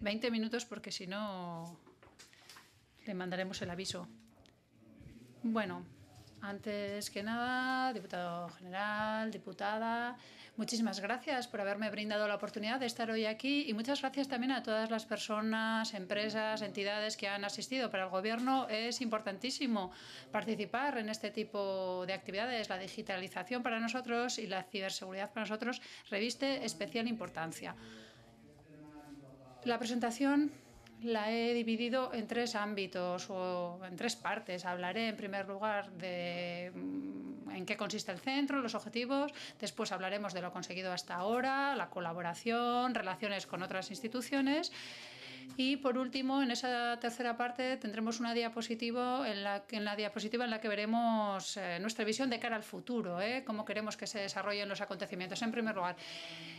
Veinte minutos porque si no le mandaremos el aviso. Bueno, antes que nada, diputado general, diputada, muchísimas gracias por haberme brindado la oportunidad de estar hoy aquí y muchas gracias también a todas las personas, empresas, entidades que han asistido. Para el Gobierno es importantísimo participar en este tipo de actividades. La digitalización para nosotros y la ciberseguridad para nosotros reviste especial importancia. La presentación la he dividido en tres ámbitos o en tres partes. Hablaré en primer lugar de mm, en qué consiste el centro, los objetivos, después hablaremos de lo conseguido hasta ahora, la colaboración, relaciones con otras instituciones y por último, en esa tercera parte tendremos una diapositiva en la, en la diapositiva en la que veremos eh, nuestra visión de cara al futuro, eh, cómo queremos que se desarrollen los acontecimientos. En primer lugar,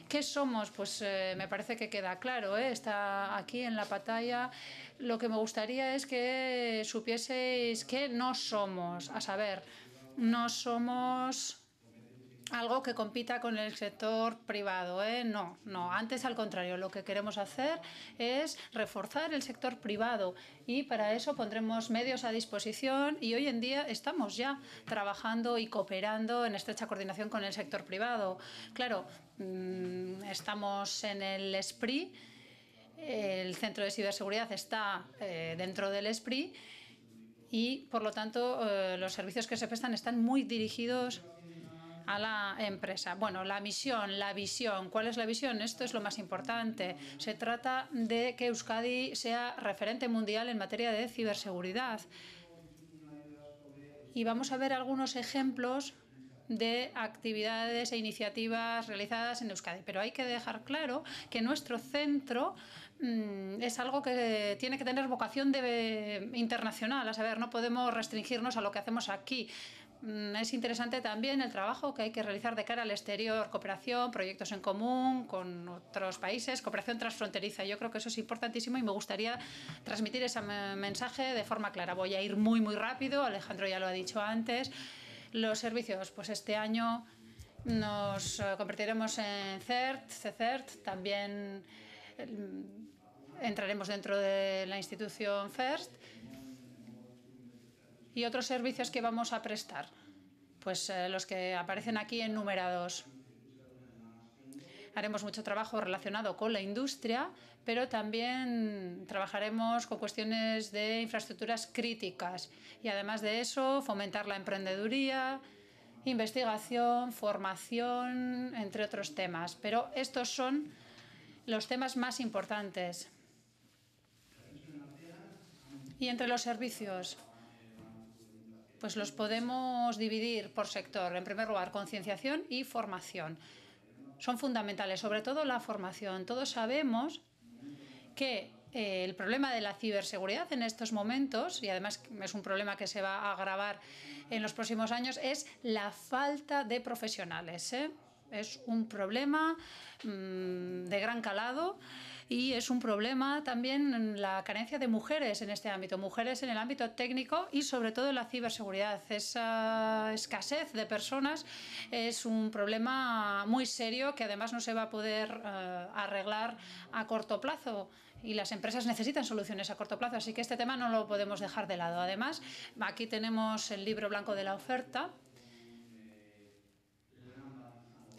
¿qué somos? Pues eh, me parece que queda claro, está aquí en la pantalla. Lo que me gustaría es que supieseis qué no somos, a saber, no somos algo que compita con el sector privado. ¿eh? No, no, antes al contrario, lo que queremos hacer es reforzar el sector privado y para eso pondremos medios a disposición y hoy en día estamos ya trabajando y cooperando en estrecha coordinación con el sector privado. Claro, mm, estamos en el SPRI, el Centro de Ciberseguridad está eh, dentro del SPRI y por lo tanto eh, los servicios que se prestan están muy dirigidos a la empresa. Bueno, la misión, la visión. ¿Cuál es la visión? Esto es lo más importante. Se trata de que Euskadi sea referente mundial en materia de ciberseguridad. Y vamos a ver algunos ejemplos de actividades e iniciativas realizadas en Euskadi. Pero hay que dejar claro que nuestro centro mm, es algo que tiene que tener vocación de, eh, internacional. A saber, no podemos restringirnos a lo que hacemos aquí. Mm, es interesante también el trabajo que hay que realizar de cara al exterior, cooperación, proyectos en común con otros países, cooperación transfronteriza. Yo creo que eso es importantísimo y me gustaría transmitir ese mensaje de forma clara. Voy a ir muy, muy rápido, Alejandro ya lo ha dicho antes. Los servicios, pues este año nos eh, convertiremos en CERT, también em, entraremos dentro de la institución FIRST y otros servicios que vamos a prestar. Pues eh, los que aparecen aquí enumerados. Haremos mucho trabajo relacionado con la industria, pero también trabajaremos con cuestiones de infraestructuras críticas y además de eso fomentar la emprendeduría, investigación, formación, entre otros temas. Pero estos son los temas más importantes. Y entre los servicios, pues los podemos dividir por sector. En primer lugar, concienciación y formación. Son fundamentales, sobre todo la formación. Todos sabemos que eh, el problema de la ciberseguridad en estos momentos, y además es un problema que se va a agravar en los próximos años, es la falta de profesionales. ¿eh? Es un problema mm, de gran calado y es un problema también la carencia de mujeres en este ámbito, mujeres en el ámbito técnico y sobre todo en la ciberseguridad. Esa escasez de personas es un problema muy serio que además no se va a poder eh, arreglar a corto plazo y las empresas necesitan soluciones a corto plazo, así que este tema no lo podemos dejar de lado. Además, aquí tenemos el libro blanco de la oferta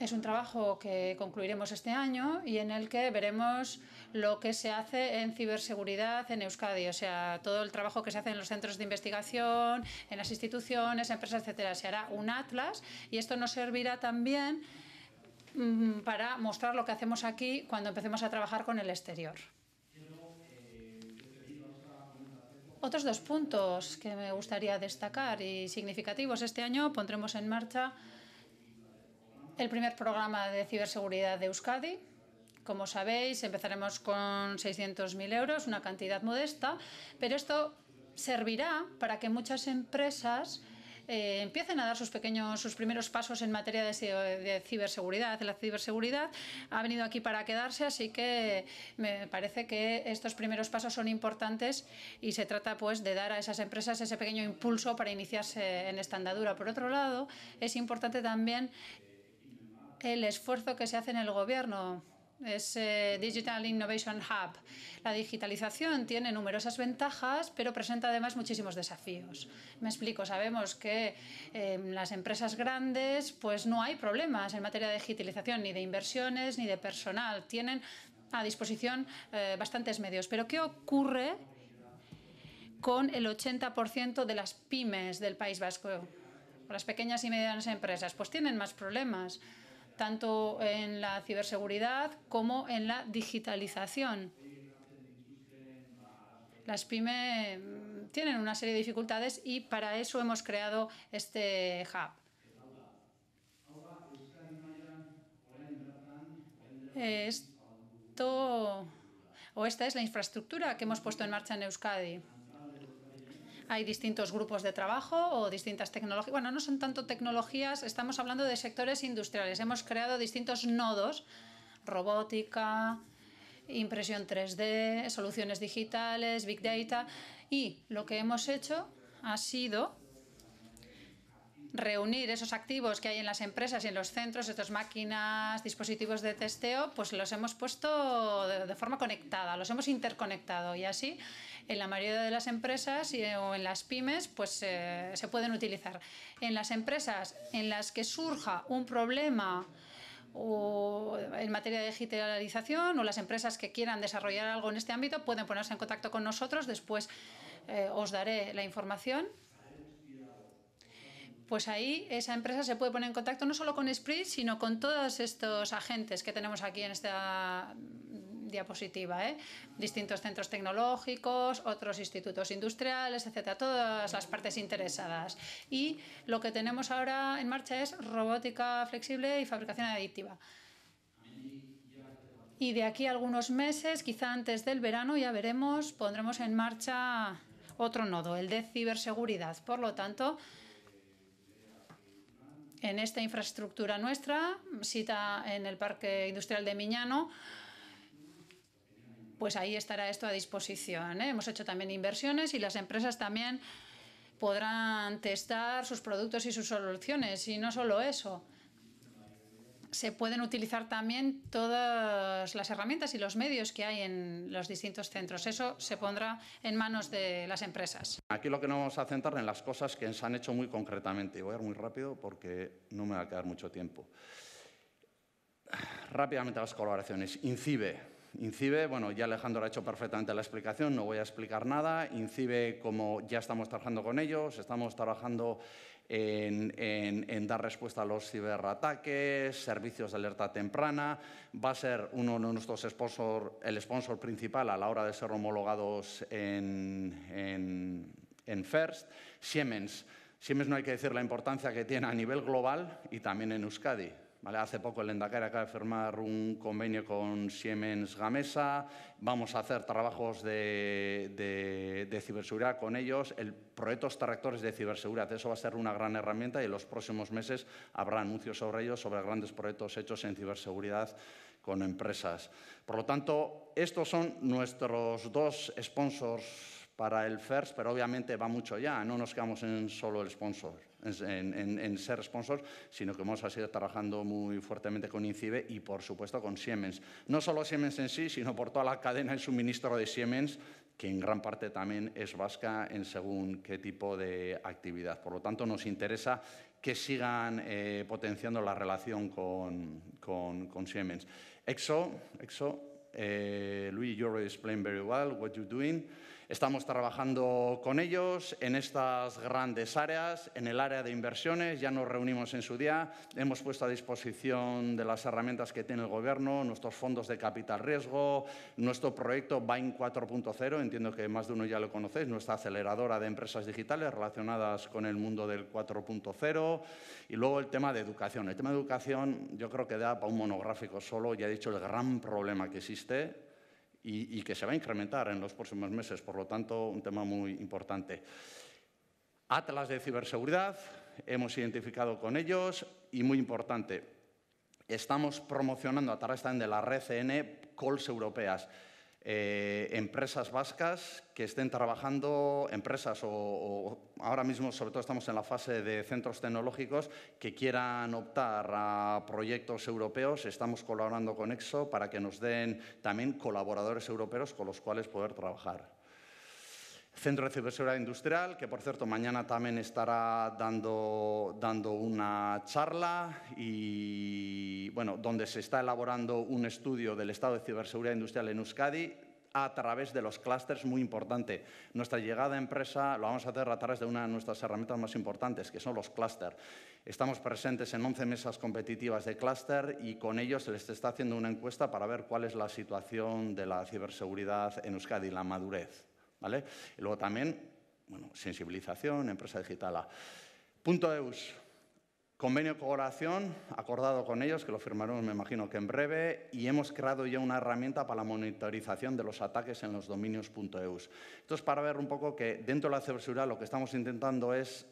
es un trabajo que concluiremos este año y en el que veremos lo que se hace en ciberseguridad en Euskadi, o sea, todo el trabajo que se hace en los centros de investigación, en las instituciones, empresas, etcétera. Se hará un atlas y esto nos servirá también mm, para mostrar lo que hacemos aquí cuando empecemos a trabajar con el exterior. Otros dos puntos que me gustaría destacar y significativos. Este año pondremos en marcha el primer programa de ciberseguridad de Euskadi. Como sabéis, empezaremos con 600.000 euros, una cantidad modesta, pero esto servirá para que muchas empresas eh, empiecen a dar sus pequeños, sus primeros pasos en materia de, de, ciberseguridad. La ciberseguridad ha venido aquí para quedarse, así que me parece que estos primeros pasos son importantes y se trata pues de dar a esas empresas ese pequeño impulso para iniciarse en esta andadura. Por otro lado, es importante también el esfuerzo que se hace en el gobierno es eh, Digital Innovation Hub. La digitalización tiene numerosas ventajas, pero presenta además muchísimos desafíos. Me explico, sabemos que em, las empresas grandes pues no hay problemas en materia de digitalización, ni de inversiones, ni de personal. Tienen a disposición eh, bastantes medios. Pero ¿qué ocurre con el 80% de las pymes del País Vasco? las pequeñas y medianas empresas, pues tienen más problemas tanto en la ciberseguridad como en la digitalización. Las pymes mm, tienen una serie de dificultades y para eso hemos creado este hub. o esta es la infraestructura que hemos puesto en marcha en Euskadi. Hay distintos grupos de trabajo o distintas tecnologías. Bueno, no son tanto tecnologías, estamos hablando de sectores industriales. Hemos creado distintos nodos, robótica, impresión 3D, soluciones digitales, big data. Y lo que hemos hecho ha sido reunir esos activos que hay en las empresas y en los centros, estas máquinas, dispositivos de testeo, pues los hemos puesto de, forma conectada, los hemos interconectado y así en la mayoría de las empresas y, eh, o en las pymes pues eh, se pueden utilizar. En las empresas en las que surja un problema en materia de digitalización o las empresas que quieran desarrollar algo en este ámbito pueden ponerse en contacto con nosotros, después eh, os daré la información pues ahí esa empresa se puede poner en contacto no solo con Sprint, sino con todos estos agentes que tenemos aquí en esta mm, diapositiva, ¿eh? distintos centros tecnológicos, otros institutos industriales, etcétera, todas las partes interesadas. Y lo que tenemos ahora en marcha es robótica flexible y fabricación adictiva. Y de aquí a algunos meses, quizá antes del verano, ya veremos, pondremos en marcha otro nodo, el de ciberseguridad. Por lo tanto, en esta infraestructura nuestra, cita en el Parque Industrial de Miñano, pues ahí estará esto a disposición. ¿eh? Hemos hecho también inversiones y las empresas también podrán testar sus productos y sus soluciones. Y no solo eso, se pueden utilizar también todas las herramientas y los medios que hay en los distintos centros. Eso se pondrá en manos de las empresas. Aquí lo que nos vamos a centrar en las cosas que se han hecho muy concretamente. Y voy a ir muy rápido porque no me va a quedar mucho tiempo. Rápidamente las colaboraciones. INCIBE. INCIBE, bueno, ya Alejandro ha hecho perfectamente la explicación, no voy a explicar nada. INCIBE, como ya estamos trabajando con ellos, estamos trabajando en, dar respuesta a los ciberataques, servicios de alerta temprana, va a ser uno de nuestros sponsor, el sponsor principal a la hora de ser homologados en, en FIRST. Siemens. Siemens no hay que decir la importancia que tiene a nivel global y también en Euskadi. Hace poco el Endacar acaba de firmar un convenio con Siemens Gamesa, vamos a hacer trabajos de, ciberseguridad con ellos, el proyectos tractores de ciberseguridad, eso va a ser una gran herramienta y en los próximos meses habrá anuncios sobre ellos, sobre grandes proyectos hechos en ciberseguridad con empresas. Por lo tanto, estos son nuestros dos sponsors para el FERS, pero obviamente va mucho ya, no nos quedamos en solo el sponsor en, ser sponsors sino que hemos ido trabajando muy fuertemente con INCIBE y, por supuesto, con Siemens. No solo Siemens en sí, sino por toda la cadena de suministro de Siemens, que en gran parte también es vasca en según qué tipo de actividad. Por lo tanto, nos interesa que sigan eh, potenciando la relación con, con, Siemens. EXO, EXO eh, Louis, you explained very well what you're doing. Estamos trabajando con ellos en estas grandes áreas, en el área de inversiones, ya nos reunimos en su día, hemos puesto a disposición de las herramientas que tiene el Gobierno, nuestros fondos de capital riesgo, nuestro proyecto BAIN 4.0, entiendo que más de uno ya lo conocéis, nuestra aceleradora de empresas digitales relacionadas con el mundo del 4.0 y luego el tema de educación. El tema de educación yo creo que da para un monográfico solo, ya he dicho el gran problema que existe y, que se va a incrementar en los próximos meses. Por lo tanto, un tema muy importante. Atlas de ciberseguridad, hemos identificado con ellos y muy importante, estamos promocionando a través también de la red CN calls europeas. Eh, empresas vascas que estén trabajando, empresas o, o, ahora mismo sobre todo estamos en la fase de centros tecnológicos que quieran optar a proyectos europeos. Estamos colaborando con EXO para que nos den también colaboradores europeos con los cuales poder trabajar. Centro de Ciberseguridad Industrial, que por cierto mañana también estará dando, dando una charla y bueno, donde se está elaborando un estudio del estado de ciberseguridad industrial en Euskadi a través de los clústeres, muy importante. Nuestra llegada a empresa lo vamos a hacer a través de una de nuestras herramientas más importantes, que son los clústeres. Estamos presentes en 11 mesas competitivas de clúster y con ellos se les está haciendo una encuesta para ver cuál es la situación de la ciberseguridad en Euskadi, la madurez. Y luego también, bueno, sensibilización, empresa digital. Punto Convenio de colaboración, acordado con ellos, que lo firmaremos me imagino que en breve, y hemos creado ya una herramienta para la monitorización de los ataques en los dominios.eus. Esto es para ver un poco que dentro de la censura lo que estamos intentando es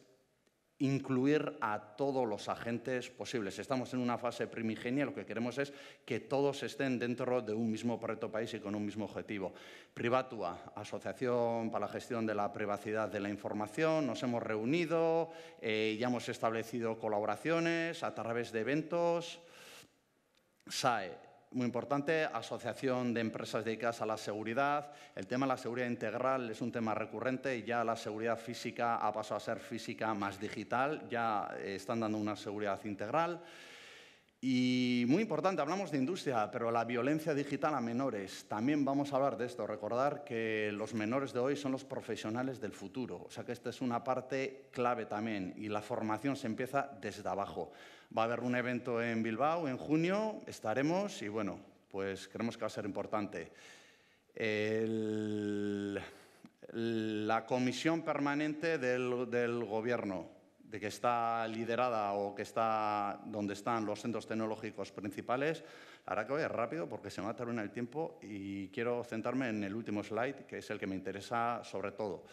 incluir a todos los agentes posibles. Estamos en una fase primigenia, lo que queremos es que todos estén dentro de un mismo proyecto país y con un mismo objetivo. Privatua, Asociación para la Gestión de la Privacidad de la Información, nos hemos reunido, eh, ya hemos establecido colaboraciones a través de eventos. SAE, muy importante, Asociación de Empresas Dedicadas a la Seguridad. El tema de la seguridad integral es un tema recurrente y ya la seguridad física ha pasado a ser física más digital, ya eh, están dando una seguridad integral. Y muy importante, hablamos de industria, pero la violencia digital a menores, también vamos a hablar de esto. Recordar que los menores de hoy son los profesionales del futuro, o sea que esta es una parte clave también y la formación se empieza desde abajo. Va a haber un evento en Bilbao en junio, estaremos y bueno, pues creemos que va a ser importante. la comisión permanente del gobierno, de que está liderada o que está donde están los centros tecnológicos principales, ahora que voy rápido porque se me terminar el tiempo y quiero centrarme en el último slide, que es el que me interesa sobre todo.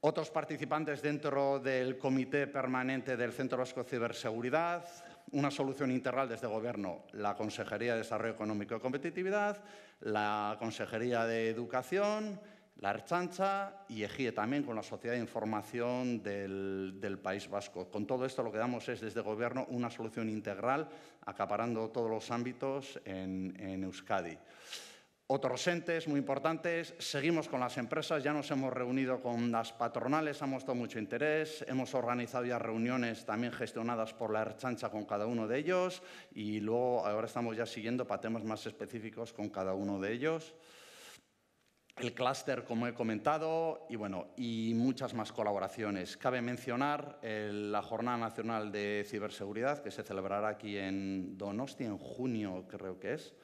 Otros participantes dentro del Comité Permanente del Centro Vasco de Ciberseguridad, una solución integral desde Gobierno, la Consejería de Desarrollo Económico y Competitividad, la Consejería de Educación, la Archancha y EGIE también con la Sociedad de Información del, País Vasco. Con todo esto lo que damos es desde Gobierno una solución integral, acaparando todos los ámbitos en, Euskadi. Otros entes muy importantes, seguimos con las empresas, ya nos hemos reunido con las patronales, ha mostrado mucho interés, hemos organizado ya reuniones también gestionadas por la Archancha con cada uno de ellos y luego ahora estamos ya siguiendo para más específicos con cada uno de ellos el clúster, como he comentado, y, bueno, y muchas más colaboraciones. Cabe mencionar eh, la Jornada Nacional de Ciberseguridad, que se celebrará aquí en Donosti en junio, creo que es.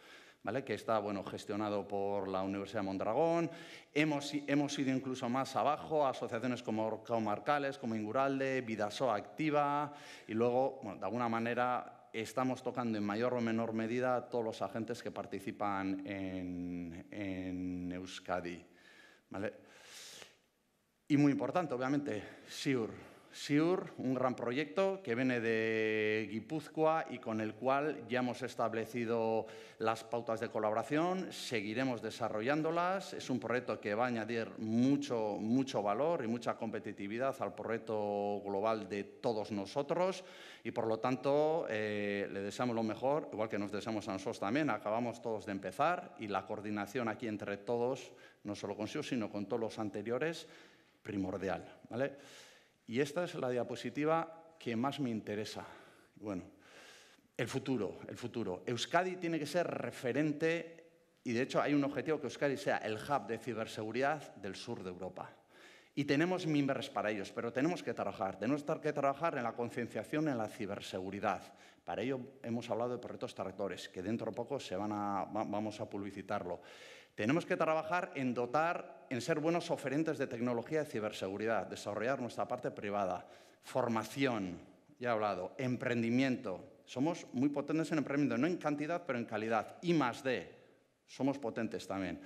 ¿Vale? que está bueno, gestionado por la Universidad de Mondragón. Hemos, hemos ido incluso más abajo, asociaciones como Marcales, como Inguralde, Vidasoa Activa, y luego, bueno, de alguna manera, estamos tocando en mayor o menor medida a todos los agentes que participan en, Euskadi. Y muy importante, obviamente, SIUR SIUR, un gran proyecto que viene de Guipúzcoa y con el cual ya hemos establecido las pautas de colaboración, seguiremos desarrollándolas. Es un proyecto que va a añadir mucho, mucho valor y mucha competitividad al proyecto global de todos nosotros y, por lo tanto, eh, le deseamos lo mejor, igual que nos deseamos a nosotros también. Acabamos todos de empezar y la coordinación aquí entre todos, no solo con SIUR, sino con todos los anteriores, primordial. ¿vale? Y esta es la diapositiva que más me interesa. Bueno, el futuro, el futuro. Euskadi tiene que ser referente y de hecho hay un objetivo que Euskadi sea el hub de ciberseguridad del sur de Europa. Y tenemos mimbres para ellos, pero tenemos que trabajar. Tenemos que trabajar en la concienciación en la ciberseguridad. Para ello hemos hablado de proyectos tractores, que dentro de poco se vamos a publicitarlo. Tenemos que trabajar en dotar, en ser buenos oferentes de tecnología de ciberseguridad, desarrollar nuestra parte privada, formación, ya he hablado, emprendimiento. Somos muy potentes en emprendimiento, no en cantidad, pero en calidad. Y más de, somos potentes también.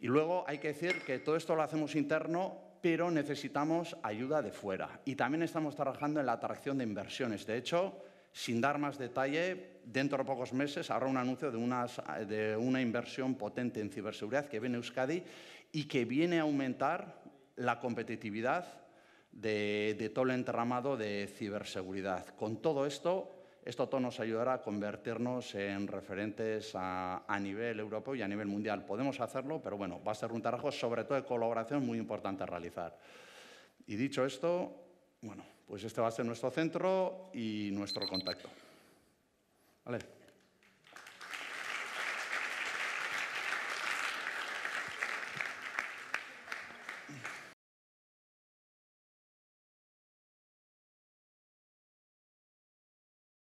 Y luego hay que decir que todo esto lo hacemos interno, pero necesitamos ayuda de fuera. Y también estamos trabajando en la atracción de inversiones. De hecho, sin dar más detalle, dentro de pocos meses habrá un anuncio de, una inversión potente en ciberseguridad que viene a Euskadi y que viene a aumentar la competitividad de, todo el entramado de ciberseguridad. Con todo esto, esto todo nos ayudará a convertirnos en referentes a, a, nivel europeo y a nivel mundial. Podemos hacerlo, pero bueno, va a ser un trabajo sobre todo de colaboración muy importante a realizar. Y dicho esto, bueno, pues este va a ser nuestro centro y nuestro contacto. Vale.